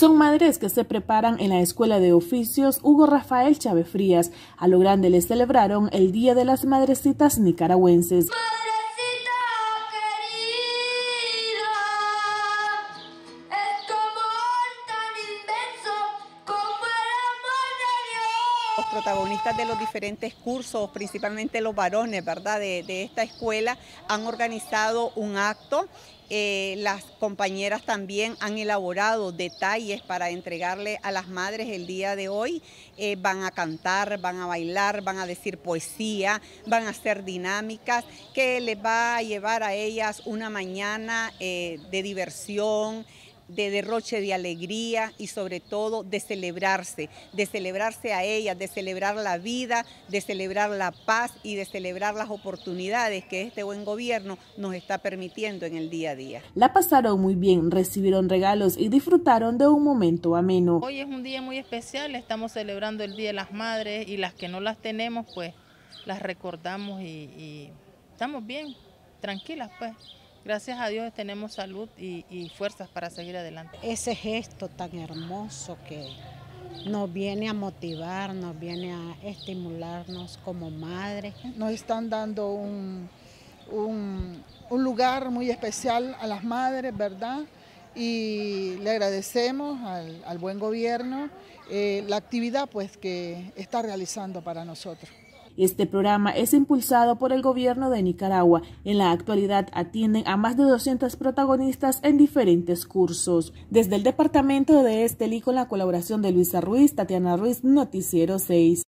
Son madres que se preparan en la Escuela de Oficios Hugo Rafael Chávez Frías. A lo grande les celebraron el Día de las Madrecitas Nicaragüenses. los protagonistas de los diferentes cursos, principalmente los varones, ¿verdad?, de, esta escuela, han organizado un acto eh, las compañeras también han elaborado detalles para entregarle a las madres el día de hoy. Eh, van a cantar, van a bailar, van a decir poesía, van a hacer dinámicas que les va a llevar a ellas una mañana eh, de diversión, de derroche de alegría y sobre todo de celebrarse, de celebrarse a ella, de celebrar la vida, de celebrar la paz y de celebrar las oportunidades que este buen gobierno nos está permitiendo en el día a día. La pasaron muy bien, recibieron regalos y disfrutaron de un momento ameno. Hoy es un día muy especial, estamos celebrando el Día de las Madres y las que no las tenemos pues las recordamos y, y estamos bien, tranquilas pues. Gracias a Dios tenemos salud y, fuerzas para seguir adelante. Ese gesto tan hermoso que nos viene a motivar, nos viene a estimularnos como madres. Nos están dando un, lugar muy especial a las madres, ¿verdad? y le agradecemos al, buen gobierno eh, la actividad pues, que está realizando para nosotros. Este programa es impulsado por el gobierno de Nicaragua. En la actualidad atienden a más de 200 protagonistas en diferentes cursos. Desde el departamento de Estelí con la colaboración de Luisa Ruiz, Tatiana Ruiz, Noticiero 6.